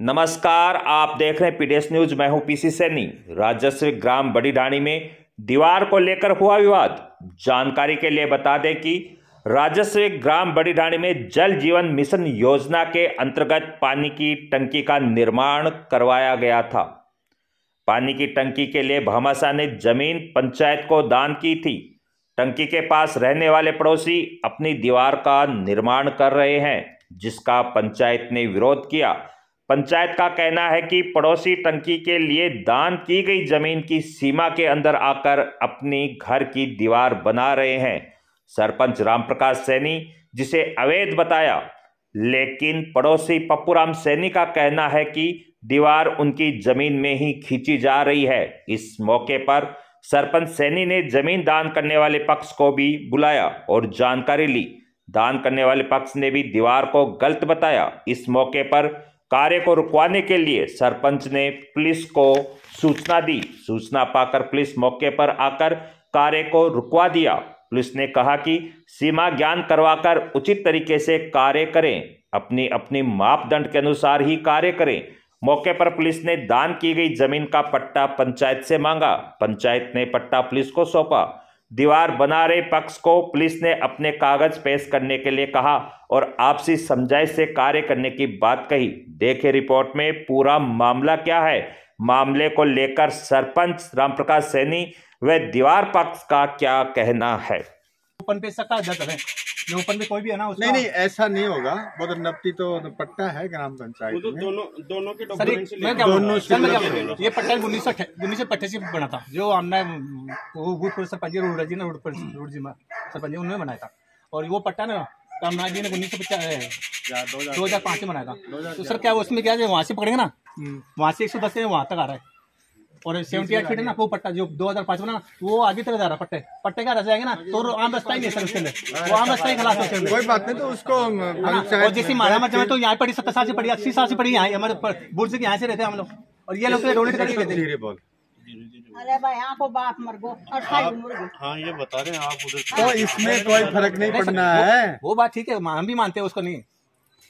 नमस्कार आप देख रहे हैं पीडीएस न्यूज मैं हूं पीसी सैनी राजस्व ग्राम बड़ी ढाणी में दीवार को लेकर हुआ विवाद जानकारी के लिए बता दें कि राजस्व ग्राम बड़ी ढाणी में जल जीवन मिशन योजना के अंतर्गत पानी की टंकी का निर्माण करवाया गया था पानी की टंकी के लिए भामाशाह ने जमीन पंचायत को दान की थी टंकी के पास रहने वाले पड़ोसी अपनी दीवार का निर्माण कर रहे हैं जिसका पंचायत ने विरोध किया पंचायत का कहना है कि पड़ोसी टंकी के लिए दान की गई जमीन की सीमा के अंदर आकर अपनी घर की दीवार बना रहे हैं सरपंच रामप्रकाश सैनी जिसे अवैध बताया लेकिन पड़ोसी पप्पूराम सैनी का कहना है कि दीवार उनकी जमीन में ही खींची जा रही है इस मौके पर सरपंच सैनी ने जमीन दान करने वाले पक्ष को भी बुलाया और जानकारी ली दान करने वाले पक्ष ने भी दीवार को गलत बताया इस मौके पर कार्य को रुकवाने के लिए सरपंच ने पुलिस को सूचना दी सूचना पाकर पुलिस मौके पर आकर कार्य को रुकवा दिया पुलिस ने कहा कि सीमा ज्ञान करवाकर उचित तरीके से कार्य करें अपनी अपनी मापदंड के अनुसार ही कार्य करें मौके पर पुलिस ने दान की गई जमीन का पट्टा पंचायत से मांगा पंचायत ने पट्टा पुलिस को सौंपा दीवार बना रहे पक्ष को पुलिस ने अपने कागज पेश करने के लिए कहा और आपसी समझाइश से कार्य करने की बात कही देखे रिपोर्ट में पूरा मामला क्या है मामले को लेकर सरपंच रामप्रकाश सैनी व दीवार पक्ष का क्या कहना है ओपन पे सका जाता है जो ओपन पे कोई भी है ना नहीं नहीं ऐसा नहीं होगा बहुत मतलब नपटी तो पट्टा है ग्राम पंचायत तो दोनों दोनों के दोनों सर ये पट्टा उन्नीस सौ उन्नीस सौ पचासी में बना था जो हमने सरपंच रोडा जी ने रोड जी सरपंच उन्होंने बनाया था और वो पट्टा ना रामनाथ जी ने उन्नीस सौ पचास दो हजार पाँच में बनाया था तो सर क्या उसमें क्या वहाँ से पकड़ेंगे ना हम्म। वहाँ से एक सौ दस वहाँ तक आ रहा है और सेवेंटी एट फीट है ना वो पट्टा जो दो हजार पांच बना वो आगे तरह जा रहा पट्टे पट्टे का रह जाएगा ना तो आम रास्ता ही नहीं सर उसके लिए वो आम रास्ता ही खिलाफ कोई बात नहीं तो उसको और जैसे मारा मत तो यहाँ पड़ी सत्तर साल से पड़ी अस्सी साल से पड़ी यहाँ हमारे बुर्ज के यहाँ से रहते हम लोग और ये लोग डोनेट करके रहते अरे भाई आपको बात मर गो हाँ ये बता रहे हैं आप उधर तो इसमें कोई फर्क नहीं पड़ना है वो बात ठीक है हम भी मानते हैं उसको नहीं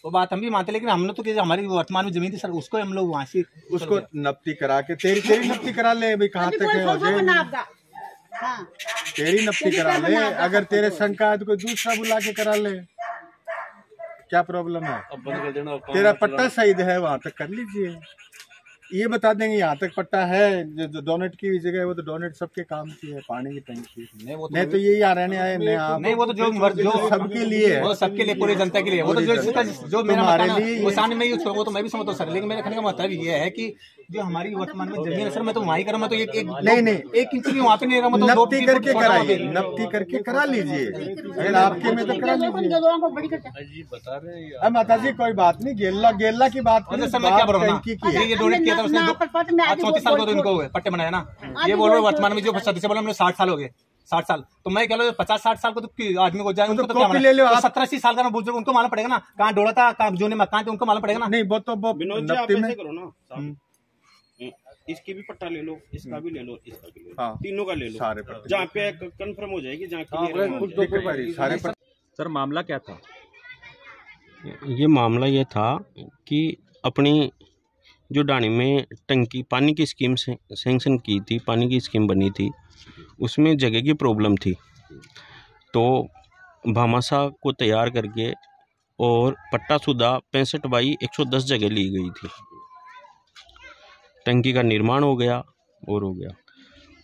वो बात हम भी मानते लेकिन हमने तो हमारी वर्तमान में जमीन थी सर उसको हम लोग वहाँ से उसको नपती करा के तेरी तेरी नपती करा ले अभी कहाँ तक हाँ। तेरी नपती करा ले अगर तेरे शंका है तो कोई दूसरा बुला के करा ले क्या प्रॉब्लम है तेरा पट्टा शहीद है वहाँ तक कर लीजिए ये बता देंगे यहाँ तक पट्टा है जो डोनेट की जगह है वो तो डोनेट सबके काम की है पानी की टंकी नहीं वो तो, नहीं तो यही आ रहने आए नहीं आप नहीं वो तो जो जो सबके लिए है वो सबके लिए पूरी जनता के लिए वो तो जो जो मेरा लिए वो सामने में यूज वो तो मैं भी समझता हूँ सर लेकिन मेरे कहने का मतलब ये है की जो हमारी वर्तमान में जमीन सर मैं तो वहाँ करा मैं तो एक नहीं नहीं एक इंच भी वहाँ पे नहीं रहा मतलब तो नपती करके कराइए नपती करके करा लीजिए अगर आपके में तो करा लीजिए अरे माता जी कोई बात नहीं गेल्ला गेल्ला की बात करें सर मैं क्या बोल रहा हूँ ये डोनेट किया था उसने चौंतीस साल को तो इनको पट्टे बनाया ना हाँ, ये बोल रहे वर्तमान में जो सदस्य बोला हमने साठ साल हो गए साठ साल तो मैं कह लो पचास साठ साल को तो आदमी को जाए तो उनको तो, तो ले लो तो सत्रह अस्सी साल का ना बुजुर्ग उनको मालूम पड़ेगा ना कहाँ डोड़ा था कहाँ जोने में कहाँ उनको मालूम पड़ेगा ना नहीं वो तो वो विनोद करो ना इसके भी पट्टा ले लो इसका भी हम्म। ले लो इसका भी ले लो हाँ, तीनों का ले लो सारे जहाँ पे कंफर्म हो जाएगी जहाँ हाँ, सारे सर मामला क्या था ये मामला ये था कि अपनी जो डाणी में टंकी पानी की स्कीम सेंक्शन की थी पानी की स्कीम बनी थी उसमें जगह की प्रॉब्लम थी तो भामाशा को तैयार करके और पट्टा सुधा पैंसठ बाई एक जगह ली गई थी टंकी का निर्माण हो गया और हो गया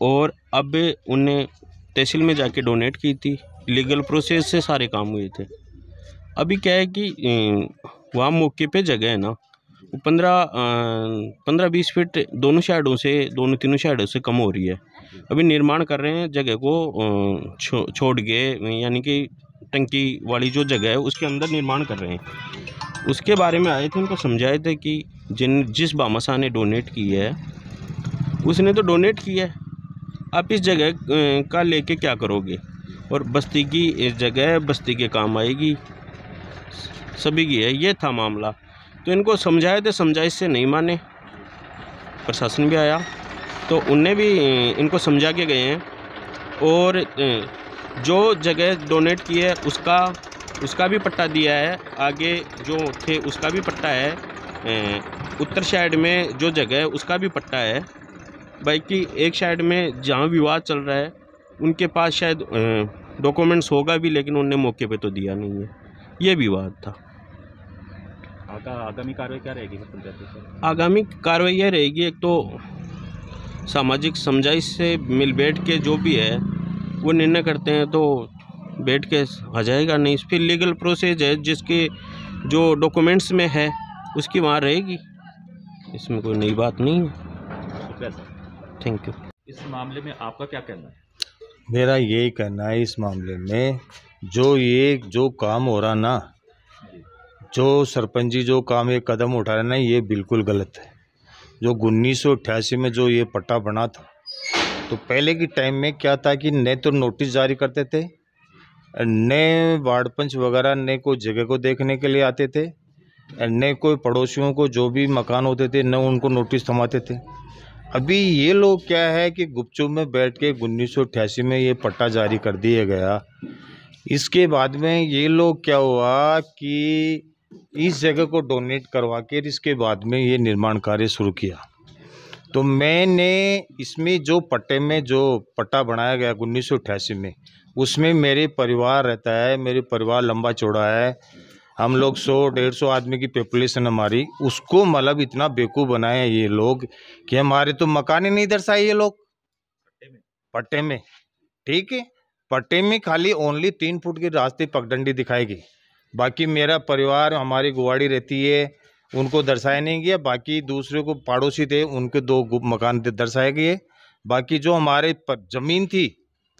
और अब उन्हें तहसील में जाके डोनेट की थी लीगल प्रोसेस से सारे काम हुए थे अभी क्या है कि वहाँ मौके पे जगह है ना वो पंद्रह पंद्रह बीस फीट दोनों साइडों से दोनों तीनों साइडों से कम हो रही है अभी निर्माण कर रहे हैं जगह को छो, छोड़ के यानी कि टंकी वाली जो जगह है उसके अंदर निर्माण कर रहे हैं उसके बारे में आए थे उनको समझाए थे कि जिन जिस बामसा ने डोनेट की है उसने तो डोनेट किया है आप इस जगह का लेके क्या करोगे और बस्ती की इस जगह बस्ती के काम आएगी सभी की है ये था मामला तो इनको समझाए थे समझाए से नहीं माने प्रशासन भी आया तो उनने भी इनको समझा के गए हैं और जो जगह डोनेट की है उसका उसका भी पट्टा दिया है आगे जो थे उसका भी पट्टा है उत्तर साइड में जो जगह है उसका भी पट्टा है बाइक की एक साइड में जहाँ विवाद चल रहा है उनके पास शायद डॉक्यूमेंट्स होगा भी लेकिन उनने मौके पे तो दिया नहीं है ये विवाद था आगा, आगामी कार्रवाई क्या रहेगी आगामी कार्रवाई यह रहेगी एक तो सामाजिक समझाइश से मिल बैठ के जो भी है वो निर्णय करते हैं तो बैठ के आ जाएगा नहीं फिर लीगल प्रोसेस है जिसके जो डॉक्यूमेंट्स में है उसकी वहाँ रहेगी इसमें कोई नई बात नहीं है थैंक यू इस मामले में आपका क्या कहना है मेरा यही कहना है इस मामले में जो ये जो काम हो रहा ना जो सरपंच जी जो काम ये कदम उठा रहे ना ये बिल्कुल गलत है जो उन्नीस में जो ये पट्टा बना था तो पहले के टाइम में क्या था कि न तो नोटिस जारी करते थे नए वार्डपंच वगैरह नए कोई जगह को देखने के लिए आते थे न कोई पड़ोसियों को जो भी मकान होते थे न उनको नोटिस थमाते थे अभी ये लोग क्या है कि गुपचुप में बैठ के उन्नीस में ये पट्टा जारी कर दिया गया इसके बाद में ये लोग क्या हुआ कि इस जगह को डोनेट करवा के इसके बाद में ये निर्माण कार्य शुरू किया तो मैंने इसमें जो पट्टे में जो पट्टा बनाया गया उन्नीस में उसमें मेरे परिवार रहता है मेरे परिवार लंबा चौड़ा है हम लोग सौ डेढ़ सौ आदमी की पॉपुलेशन हमारी उसको मतलब इतना बेवकूफ़ बनाए ये लोग कि हमारे तो मकान ही नहीं दर्शाए ये लोग पट्टे में ठीक है पट्टे में खाली ओनली तीन फुट की रास्ते पगडंडी दिखाएगी बाकी मेरा परिवार हमारी गुवाड़ी रहती है उनको दर्शाया नहीं गया बाकी दूसरे को पड़ोसी थे उनके दो मकान दर्शाए गए बाकी जो हमारे पर जमीन थी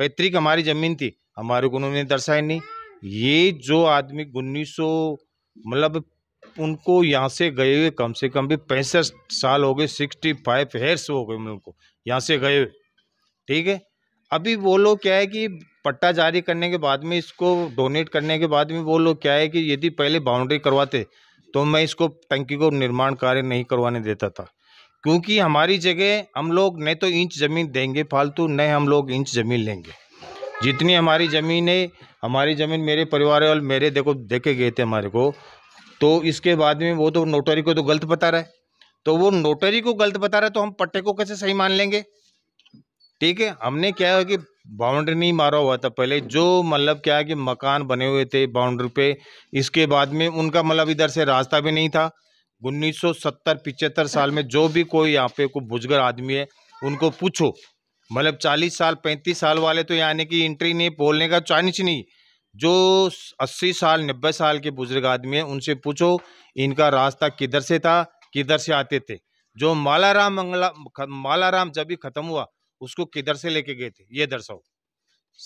पैतृक हमारी ज़मीन थी हमारे को उन्होंने दर्शाया नहीं ये जो आदमी उन्नीस मतलब उनको यहाँ से गए हुए कम से कम भी पैंसठ साल हो गए सिक्सटी फाइव हेयर्स हो गए उनको यहाँ से गए ठीक है अभी वो लोग क्या है कि पट्टा जारी करने के बाद में इसको डोनेट करने के बाद में वो लोग क्या है कि यदि पहले बाउंड्री करवाते तो मैं इसको टंकी को निर्माण कार्य नहीं करवाने देता था क्योंकि हमारी जगह हम लोग न तो इंच ज़मीन देंगे फालतू न हम लोग इंच ज़मीन लेंगे जितनी हमारी ज़मीन है हमारी ज़मीन मेरे परिवार और मेरे देखो देखे गए थे हमारे को तो इसके बाद में वो तो नोटरी को तो गलत बता रहा है तो वो नोटरी को गलत बता रहा है तो हम पट्टे को कैसे सही मान लेंगे ठीक है हमने क्या है कि बाउंड्री नहीं मारा हुआ था पहले जो मतलब क्या है कि मकान बने हुए थे बाउंड्री पे इसके बाद में उनका मतलब इधर से रास्ता भी नहीं था उन्नीस सौ सत्तर पिचहत्तर साल में जो भी कोई यहाँ पे कोई बुजगर आदमी है उनको पूछो मतलब चालीस साल पैंतीस साल वाले तो यानी कि एंट्री नहीं बोलने का चांस नहीं जो अस्सी साल नब्बे साल के बुजुर्ग आदमी हैं उनसे पूछो इनका रास्ता किधर से था किधर से आते थे जो मालाराम मंगला मालाराम जब भी ख़त्म हुआ उसको किधर से लेके गए थे ये दर्शाओ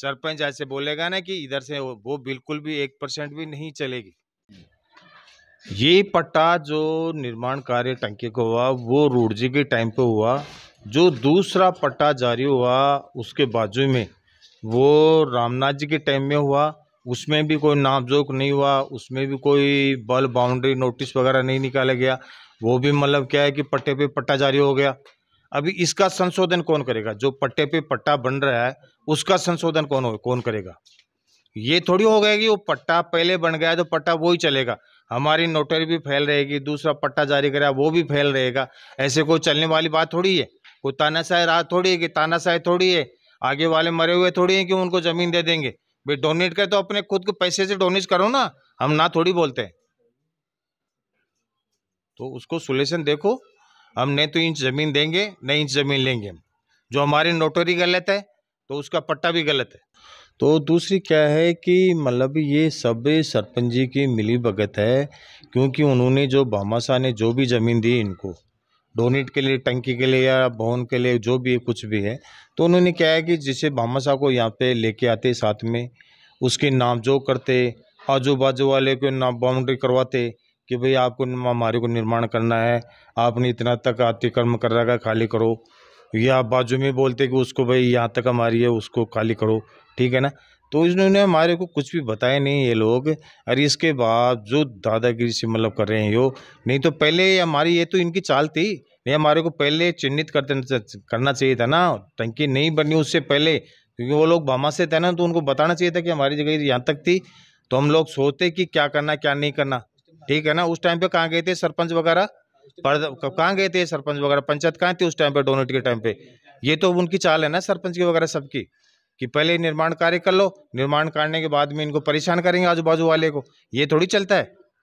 सरपंच ऐसे बोलेगा ना कि इधर से वो बिल्कुल भी एक परसेंट भी नहीं चलेगी ये पट्टा जो निर्माण कार्य टंकी का हुआ वो रोडजी के टाइम पे हुआ जो दूसरा पट्टा जारी हुआ उसके बाजू में वो रामनाथ जी के टाइम में हुआ उसमें भी कोई नापजोक नहीं हुआ उसमें भी कोई बल बाउंड्री नोटिस वगैरह नहीं निकाला गया वो भी मतलब क्या है कि पट्टे पे पट्टा जारी हो गया अभी इसका संशोधन कौन करेगा जो पट्टे पे पट्टा बन रहा है उसका संशोधन कौन हो कौन करेगा ये थोड़ी हो गया कि वो पट्टा पहले बन गया तो पट्टा वो ही चलेगा हमारी नोटरी भी फैल रहेगी दूसरा पट्टा जारी करा वो भी फैल रहेगा ऐसे कोई चलने वाली बात थोड़ी है कोई तानाशाह राह थोड़ी है कि तानाशाह थोड़ी है आगे वाले मरे हुए थोड़ी है कि उनको ज़मीन दे देंगे भाई डोनेट कर तो अपने खुद के पैसे से डोनेट करो ना हम ना थोड़ी बोलते हैं तो उसको सोल्यूशन देखो हम नहीं तो इंच ज़मीन देंगे नहीं इंच ज़मीन लेंगे हम जो हमारी नोटरी गलत है तो उसका पट्टा भी गलत है तो दूसरी क्या है कि मतलब ये सब सरपंच जी की मिली भगत है क्योंकि उन्होंने जो भामाशाह ने जो भी ज़मीन दी इनको डोनेट के लिए टंकी के लिए या भवन के लिए जो भी कुछ भी है तो उन्होंने क्या है कि जिसे भामाशाह को यहाँ पे लेके आते साथ में उसके नाम जो करते आजू बाजू वाले को नाम बाउंड्री करवाते कि भाई आपको हमारे को निर्माण करना है आपने इतना तक अतिक्रम कर रखा खाली करो या आप बाजू में बोलते कि उसको भाई यहाँ तक हमारी है उसको खाली करो ठीक है ना तो इन्होंने हमारे को कुछ भी बताया नहीं ये लोग अरे इसके बाद जो दादागिरी से मतलब कर रहे हैं यो नहीं तो पहले हमारी ये तो इनकी चाल थी नहीं हमारे को पहले चिन्हित करते करना चाहिए था ना टंकी नहीं बनी उससे पहले क्योंकि वो लोग भामा से थे ना तो उनको बताना चाहिए था कि हमारी जगह यहाँ तक थी तो हम लोग सोचते कि क्या करना क्या नहीं करना ठीक है ना उस टाइम पे कहाँ गए थे सरपंच वगैरह कहाँ गए थे सरपंच वगैरह पंचायत कहाँ थी उस टाइम पे डोनेट के टाइम पे ये तो उनकी चाल है ना सरपंच की वगैरह सबकी कि पहले निर्माण कार्य कर लो निर्माण करने के बाद में इनको परेशान करेंगे आजू बाजू वाले को ये थोड़ी चलता है